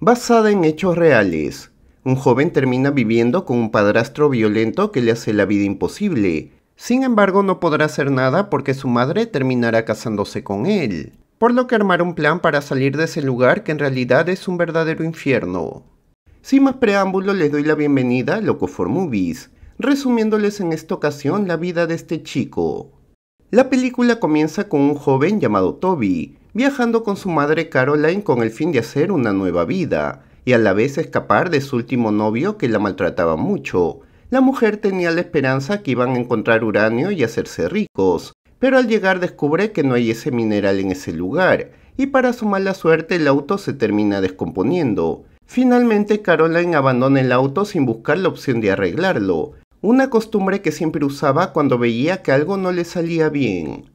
Basada en hechos reales, un joven termina viviendo con un padrastro violento que le hace la vida imposible. Sin embargo, no podrá hacer nada porque su madre terminará casándose con él, por lo que armará un plan para salir de ese lugar que en realidad es un verdadero infierno. Sin más preámbulo, les doy la bienvenida a Loco for Movies, resumiéndoles en esta ocasión la vida de este chico. La película comienza con un joven llamado Toby, viajando con su madre Caroline con el fin de hacer una nueva vida y a la vez escapar de su último novio que la maltrataba mucho. La mujer tenía la esperanza que iban a encontrar uranio y hacerse ricos, pero al llegar descubre que no hay ese mineral en ese lugar, y para su mala suerte el auto se termina descomponiendo. Finalmente Caroline abandona el auto sin buscar la opción de arreglarlo, una costumbre que siempre usaba cuando veía que algo no le salía bien.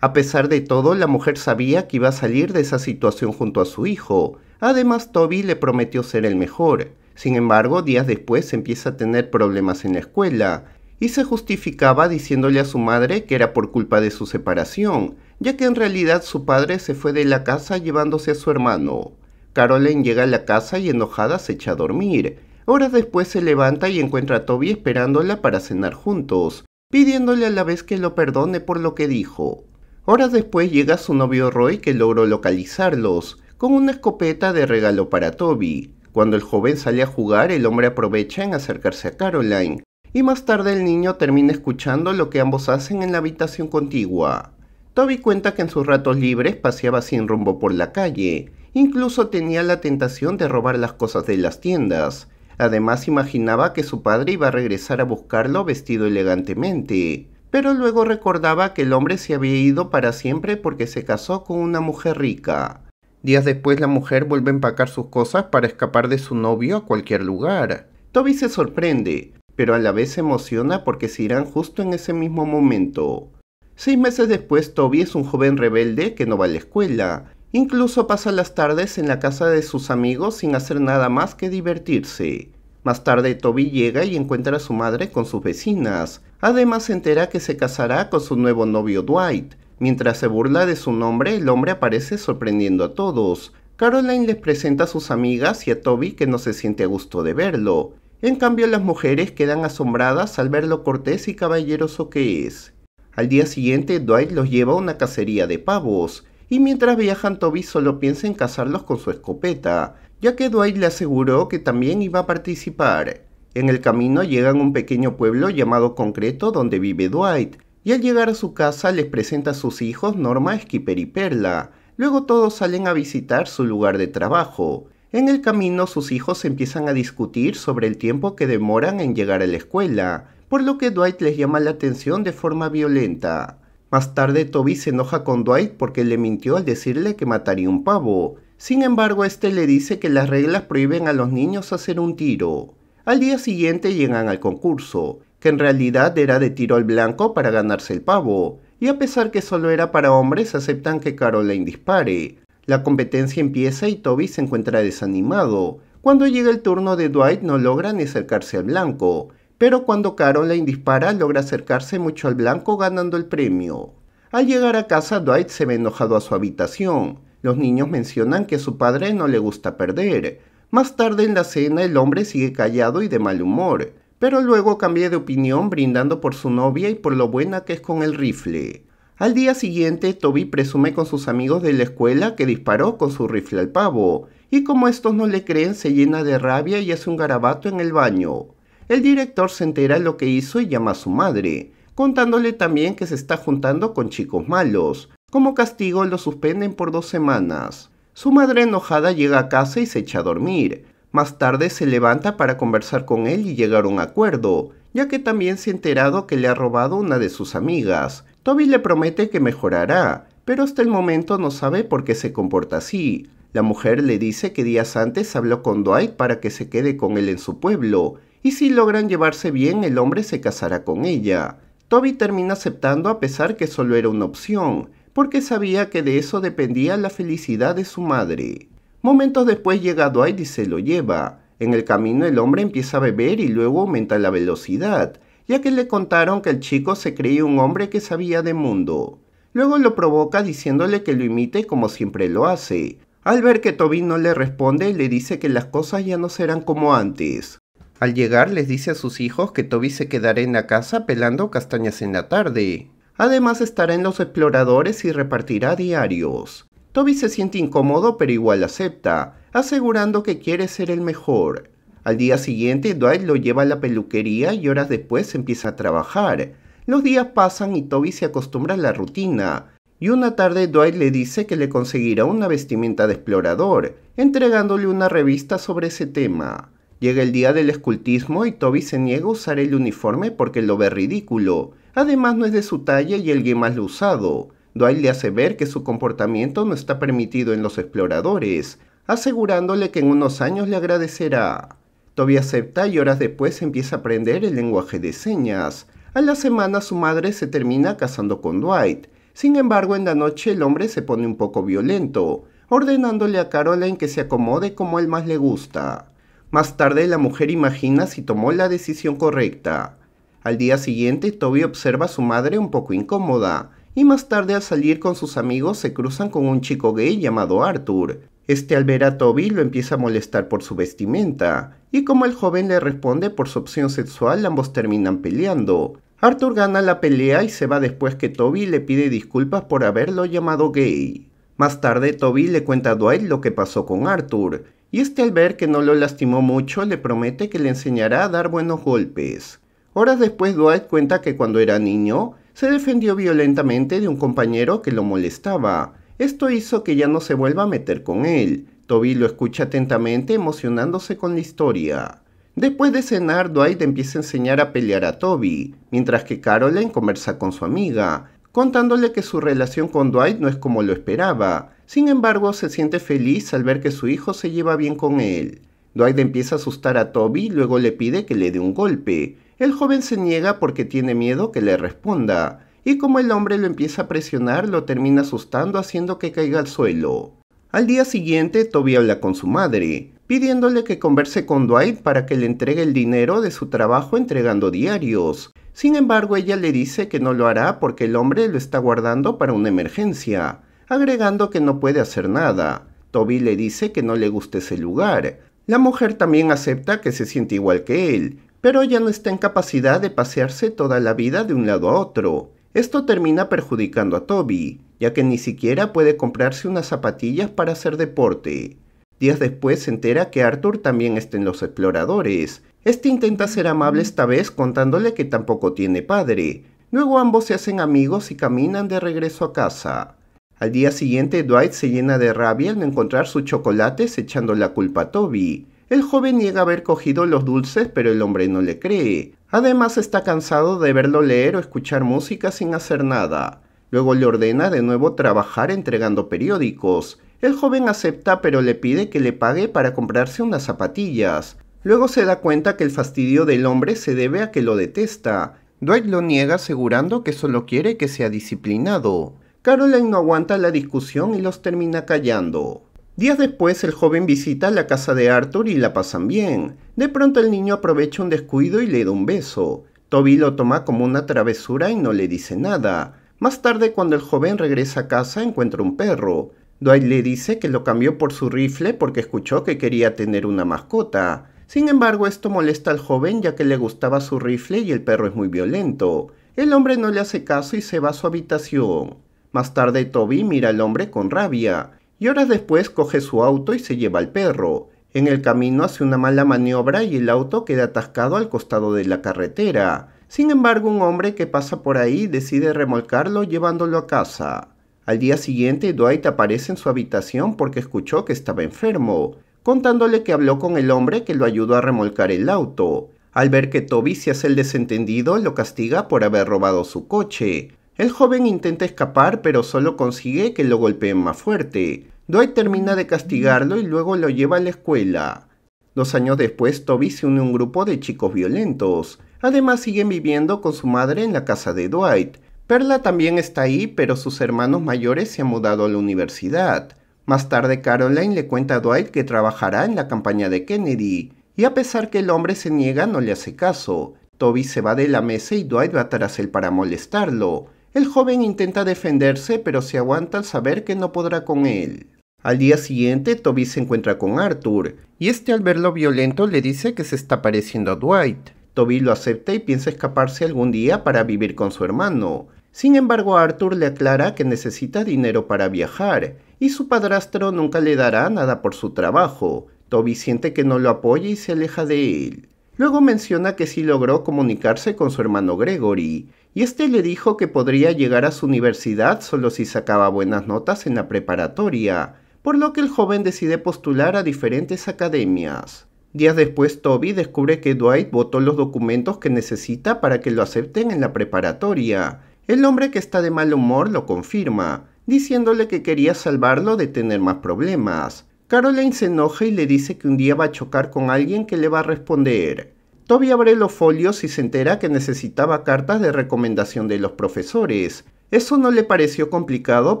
A pesar de todo, la mujer sabía que iba a salir de esa situación junto a su hijo. Además, Toby le prometió ser el mejor. Sin embargo, días después empieza a tener problemas en la escuela y se justificaba diciéndole a su madre que era por culpa de su separación, ya que en realidad su padre se fue de la casa llevándose a su hermano. Caroline llega a la casa y enojada se echa a dormir. Horas después se levanta y encuentra a Toby esperándola para cenar juntos, pidiéndole a la vez que lo perdone por lo que dijo. Horas después llega su novio Roy que logró localizarlos, con una escopeta de regalo para Toby. Cuando el joven sale a jugar, el hombre aprovecha en acercarse a Caroline, y más tarde el niño termina escuchando lo que ambos hacen en la habitación contigua. Toby cuenta que en sus ratos libres paseaba sin rumbo por la calle, incluso tenía la tentación de robar las cosas de las tiendas. Además imaginaba que su padre iba a regresar a buscarlo vestido elegantemente pero luego recordaba que el hombre se había ido para siempre porque se casó con una mujer rica. Días después la mujer vuelve a empacar sus cosas para escapar de su novio a cualquier lugar. Toby se sorprende, pero a la vez se emociona porque se irán justo en ese mismo momento. Seis meses después Toby es un joven rebelde que no va a la escuela. Incluso pasa las tardes en la casa de sus amigos sin hacer nada más que divertirse. Más tarde Toby llega y encuentra a su madre con sus vecinas, Además se entera que se casará con su nuevo novio Dwight. Mientras se burla de su nombre, el hombre aparece sorprendiendo a todos. Caroline les presenta a sus amigas y a Toby que no se siente a gusto de verlo. En cambio las mujeres quedan asombradas al ver lo cortés y caballeroso que es. Al día siguiente Dwight los lleva a una cacería de pavos, y mientras viajan Toby solo piensa en cazarlos con su escopeta, ya que Dwight le aseguró que también iba a participar. En el camino llegan a un pequeño pueblo llamado Concreto donde vive Dwight, y al llegar a su casa les presenta a sus hijos Norma, Skipper y Perla. Luego todos salen a visitar su lugar de trabajo. En el camino sus hijos empiezan a discutir sobre el tiempo que demoran en llegar a la escuela, por lo que Dwight les llama la atención de forma violenta. Más tarde Toby se enoja con Dwight porque le mintió al decirle que mataría un pavo. Sin embargo, este le dice que las reglas prohíben a los niños hacer un tiro. Al día siguiente llegan al concurso, que en realidad era de tiro al blanco para ganarse el pavo, y a pesar que solo era para hombres, aceptan que Caroline dispare. La competencia empieza y Toby se encuentra desanimado. Cuando llega el turno de Dwight no logran ni acercarse al blanco, pero cuando Caroline dispara logra acercarse mucho al blanco ganando el premio. Al llegar a casa Dwight se ve enojado a su habitación. Los niños mencionan que su padre no le gusta perder, más tarde en la cena el hombre sigue callado y de mal humor, pero luego cambia de opinión brindando por su novia y por lo buena que es con el rifle. Al día siguiente, Toby presume con sus amigos de la escuela que disparó con su rifle al pavo, y como estos no le creen, se llena de rabia y hace un garabato en el baño. El director se entera de lo que hizo y llama a su madre, contándole también que se está juntando con chicos malos. Como castigo lo suspenden por dos semanas. Su madre enojada llega a casa y se echa a dormir. Más tarde se levanta para conversar con él y llegar a un acuerdo, ya que también se ha enterado que le ha robado una de sus amigas. Toby le promete que mejorará, pero hasta el momento no sabe por qué se comporta así. La mujer le dice que días antes habló con Dwight para que se quede con él en su pueblo, y si logran llevarse bien el hombre se casará con ella. Toby termina aceptando a pesar que solo era una opción, porque sabía que de eso dependía la felicidad de su madre. Momentos después llega Dwight y se lo lleva. En el camino el hombre empieza a beber y luego aumenta la velocidad, ya que le contaron que el chico se creía un hombre que sabía de mundo. Luego lo provoca diciéndole que lo imite como siempre lo hace. Al ver que Toby no le responde, le dice que las cosas ya no serán como antes. Al llegar les dice a sus hijos que Toby se quedará en la casa pelando castañas en la tarde. Además estará en los exploradores y repartirá diarios. Toby se siente incómodo pero igual acepta, asegurando que quiere ser el mejor. Al día siguiente Dwight lo lleva a la peluquería y horas después empieza a trabajar. Los días pasan y Toby se acostumbra a la rutina, y una tarde Dwight le dice que le conseguirá una vestimenta de explorador, entregándole una revista sobre ese tema. Llega el día del escultismo y Toby se niega a usar el uniforme porque lo ve ridículo, Además no es de su talla y guía más lo usado. le hace ver que su comportamiento no está permitido en los exploradores, asegurándole que en unos años le agradecerá. Toby acepta y horas después empieza a aprender el lenguaje de señas. A la semana su madre se termina casando con Dwight. Sin embargo, en la noche el hombre se pone un poco violento, ordenándole a Caroline que se acomode como él más le gusta. Más tarde la mujer imagina si tomó la decisión correcta. Al día siguiente, Toby observa a su madre un poco incómoda, y más tarde al salir con sus amigos se cruzan con un chico gay llamado Arthur. Este al ver a Toby lo empieza a molestar por su vestimenta, y como el joven le responde por su opción sexual, ambos terminan peleando. Arthur gana la pelea y se va después que Toby le pide disculpas por haberlo llamado gay. Más tarde Toby le cuenta a Dwight lo que pasó con Arthur, y este al ver que no lo lastimó mucho le promete que le enseñará a dar buenos golpes. Horas después Dwight cuenta que cuando era niño, se defendió violentamente de un compañero que lo molestaba. Esto hizo que ya no se vuelva a meter con él. Toby lo escucha atentamente emocionándose con la historia. Después de cenar, Dwight empieza a enseñar a pelear a Toby, mientras que Carolyn conversa con su amiga, contándole que su relación con Dwight no es como lo esperaba. Sin embargo, se siente feliz al ver que su hijo se lleva bien con él. Dwight empieza a asustar a Toby y luego le pide que le dé un golpe, el joven se niega porque tiene miedo que le responda, y como el hombre lo empieza a presionar, lo termina asustando haciendo que caiga al suelo. Al día siguiente, Toby habla con su madre, pidiéndole que converse con Dwight para que le entregue el dinero de su trabajo entregando diarios. Sin embargo, ella le dice que no lo hará porque el hombre lo está guardando para una emergencia, agregando que no puede hacer nada. Toby le dice que no le gusta ese lugar. La mujer también acepta que se siente igual que él, pero ya no está en capacidad de pasearse toda la vida de un lado a otro. Esto termina perjudicando a Toby, ya que ni siquiera puede comprarse unas zapatillas para hacer deporte. Días después se entera que Arthur también está en los exploradores. Este intenta ser amable esta vez contándole que tampoco tiene padre. Luego ambos se hacen amigos y caminan de regreso a casa. Al día siguiente Dwight se llena de rabia al no encontrar sus chocolates echando la culpa a Toby. El joven niega haber cogido los dulces, pero el hombre no le cree. Además está cansado de verlo leer o escuchar música sin hacer nada. Luego le ordena de nuevo trabajar entregando periódicos. El joven acepta pero le pide que le pague para comprarse unas zapatillas. Luego se da cuenta que el fastidio del hombre se debe a que lo detesta. Dwight lo niega asegurando que solo quiere que sea disciplinado. Caroline no aguanta la discusión y los termina callando. Días después el joven visita la casa de Arthur y la pasan bien. De pronto el niño aprovecha un descuido y le da un beso. Toby lo toma como una travesura y no le dice nada. Más tarde cuando el joven regresa a casa encuentra un perro. Dwight le dice que lo cambió por su rifle porque escuchó que quería tener una mascota. Sin embargo, esto molesta al joven ya que le gustaba su rifle y el perro es muy violento. El hombre no le hace caso y se va a su habitación. Más tarde Toby mira al hombre con rabia y horas después coge su auto y se lleva al perro. En el camino hace una mala maniobra y el auto queda atascado al costado de la carretera. Sin embargo, un hombre que pasa por ahí decide remolcarlo llevándolo a casa. Al día siguiente, Dwight aparece en su habitación porque escuchó que estaba enfermo, contándole que habló con el hombre que lo ayudó a remolcar el auto. Al ver que Toby se hace el desentendido, lo castiga por haber robado su coche. El joven intenta escapar, pero solo consigue que lo golpeen más fuerte. Dwight termina de castigarlo y luego lo lleva a la escuela. Dos años después, Toby se une a un grupo de chicos violentos. Además, siguen viviendo con su madre en la casa de Dwight. Perla también está ahí, pero sus hermanos mayores se han mudado a la universidad. Más tarde, Caroline le cuenta a Dwight que trabajará en la campaña de Kennedy, y a pesar que el hombre se niega, no le hace caso. Toby se va de la mesa y Dwight va tras él para molestarlo. El joven intenta defenderse, pero se aguanta al saber que no podrá con él. Al día siguiente, Toby se encuentra con Arthur, y este al verlo violento le dice que se está pareciendo a Dwight. Toby lo acepta y piensa escaparse algún día para vivir con su hermano. Sin embargo, Arthur le aclara que necesita dinero para viajar, y su padrastro nunca le dará nada por su trabajo. Toby siente que no lo apoya y se aleja de él. Luego menciona que sí logró comunicarse con su hermano Gregory, y este le dijo que podría llegar a su universidad solo si sacaba buenas notas en la preparatoria, por lo que el joven decide postular a diferentes academias. Días después, Toby descubre que Dwight votó los documentos que necesita para que lo acepten en la preparatoria. El hombre que está de mal humor lo confirma, diciéndole que quería salvarlo de tener más problemas. Caroline se enoja y le dice que un día va a chocar con alguien que le va a responder. Toby abre los folios y se entera que necesitaba cartas de recomendación de los profesores. Eso no le pareció complicado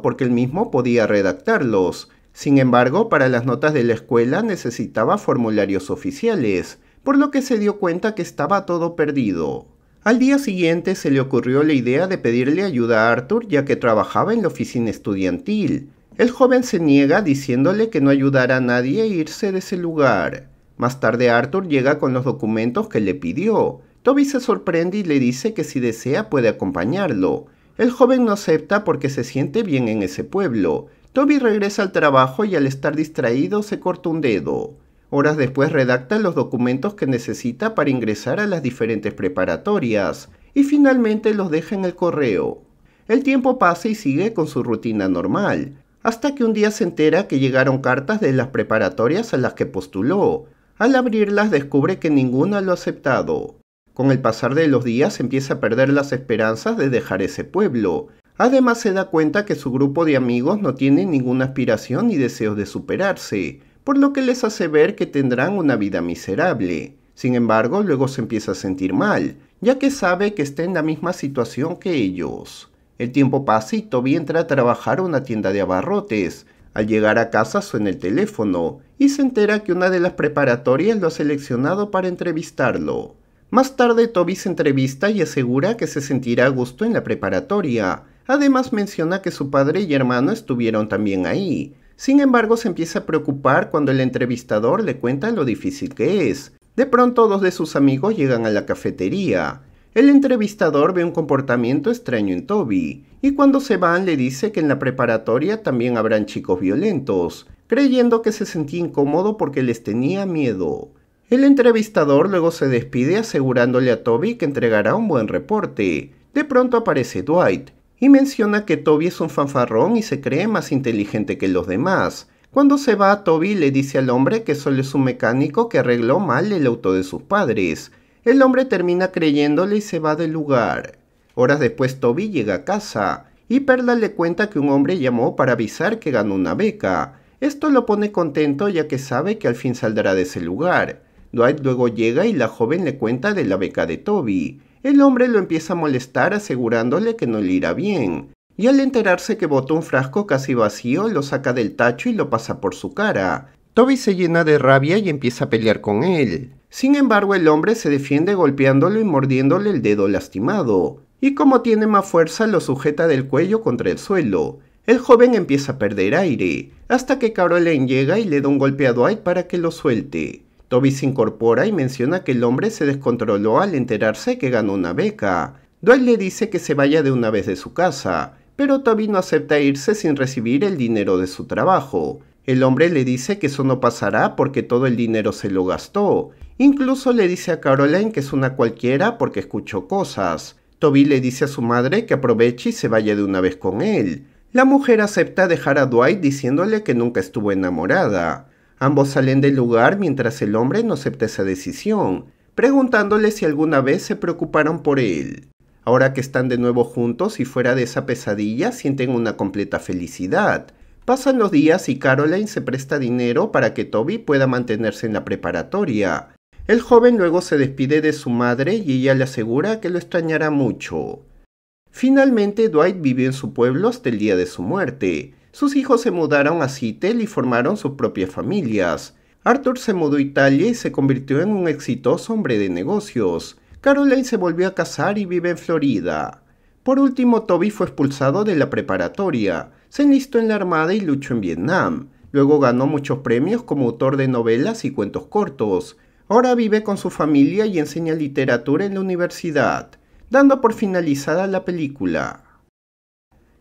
porque él mismo podía redactarlos. Sin embargo, para las notas de la escuela necesitaba formularios oficiales, por lo que se dio cuenta que estaba todo perdido. Al día siguiente se le ocurrió la idea de pedirle ayuda a Arthur ya que trabajaba en la oficina estudiantil. El joven se niega diciéndole que no ayudará a nadie a irse de ese lugar. Más tarde Arthur llega con los documentos que le pidió. Toby se sorprende y le dice que si desea puede acompañarlo. El joven no acepta porque se siente bien en ese pueblo. Toby regresa al trabajo y al estar distraído se corta un dedo. Horas después redacta los documentos que necesita para ingresar a las diferentes preparatorias y finalmente los deja en el correo. El tiempo pasa y sigue con su rutina normal, hasta que un día se entera que llegaron cartas de las preparatorias a las que postuló, al abrirlas descubre que ninguno lo ha aceptado. Con el pasar de los días empieza a perder las esperanzas de dejar ese pueblo. Además se da cuenta que su grupo de amigos no tiene ninguna aspiración ni deseos de superarse, por lo que les hace ver que tendrán una vida miserable. Sin embargo, luego se empieza a sentir mal, ya que sabe que está en la misma situación que ellos. El tiempo pasa y Toby entra a trabajar una tienda de abarrotes, al llegar a casa suena el teléfono y se entera que una de las preparatorias lo ha seleccionado para entrevistarlo. Más tarde Toby se entrevista y asegura que se sentirá a gusto en la preparatoria. Además menciona que su padre y hermano estuvieron también ahí. Sin embargo, se empieza a preocupar cuando el entrevistador le cuenta lo difícil que es. De pronto dos de sus amigos llegan a la cafetería. El entrevistador ve un comportamiento extraño en Toby, y cuando se van le dice que en la preparatoria también habrán chicos violentos, creyendo que se sentía incómodo porque les tenía miedo. El entrevistador luego se despide asegurándole a Toby que entregará un buen reporte. De pronto aparece Dwight, y menciona que Toby es un fanfarrón y se cree más inteligente que los demás. Cuando se va, Toby le dice al hombre que solo es un mecánico que arregló mal el auto de sus padres, el hombre termina creyéndole y se va del lugar. Horas después Toby llega a casa y Perla le cuenta que un hombre llamó para avisar que ganó una beca. Esto lo pone contento ya que sabe que al fin saldrá de ese lugar. Dwight luego llega y la joven le cuenta de la beca de Toby. El hombre lo empieza a molestar asegurándole que no le irá bien. Y al enterarse que botó un frasco casi vacío, lo saca del tacho y lo pasa por su cara. Toby se llena de rabia y empieza a pelear con él. Sin embargo, el hombre se defiende golpeándolo y mordiéndole el dedo lastimado, y como tiene más fuerza lo sujeta del cuello contra el suelo. El joven empieza a perder aire, hasta que Caroline llega y le da un golpe a Dwight para que lo suelte. Toby se incorpora y menciona que el hombre se descontroló al enterarse que ganó una beca. Dwight le dice que se vaya de una vez de su casa, pero Toby no acepta irse sin recibir el dinero de su trabajo. El hombre le dice que eso no pasará porque todo el dinero se lo gastó, Incluso le dice a Caroline que es una cualquiera porque escuchó cosas. Toby le dice a su madre que aproveche y se vaya de una vez con él. La mujer acepta dejar a Dwight diciéndole que nunca estuvo enamorada. Ambos salen del lugar mientras el hombre no acepta esa decisión, preguntándole si alguna vez se preocuparon por él. Ahora que están de nuevo juntos y fuera de esa pesadilla, sienten una completa felicidad. Pasan los días y Caroline se presta dinero para que Toby pueda mantenerse en la preparatoria. El joven luego se despide de su madre y ella le asegura que lo extrañará mucho. Finalmente, Dwight vivió en su pueblo hasta el día de su muerte. Sus hijos se mudaron a Seattle y formaron sus propias familias. Arthur se mudó a Italia y se convirtió en un exitoso hombre de negocios. Caroline se volvió a casar y vive en Florida. Por último, Toby fue expulsado de la preparatoria. Se enlistó en la Armada y luchó en Vietnam. Luego ganó muchos premios como autor de novelas y cuentos cortos. Ahora vive con su familia y enseña literatura en la universidad, dando por finalizada la película.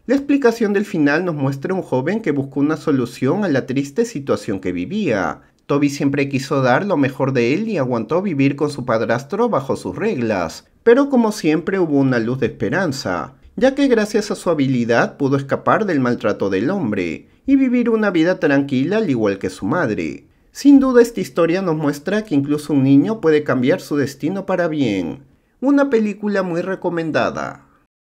La explicación del final nos muestra un joven que buscó una solución a la triste situación que vivía. Toby siempre quiso dar lo mejor de él y aguantó vivir con su padrastro bajo sus reglas, pero como siempre hubo una luz de esperanza, ya que gracias a su habilidad pudo escapar del maltrato del hombre y vivir una vida tranquila al igual que su madre. Sin duda esta historia nos muestra que incluso un niño puede cambiar su destino para bien. Una película muy recomendada.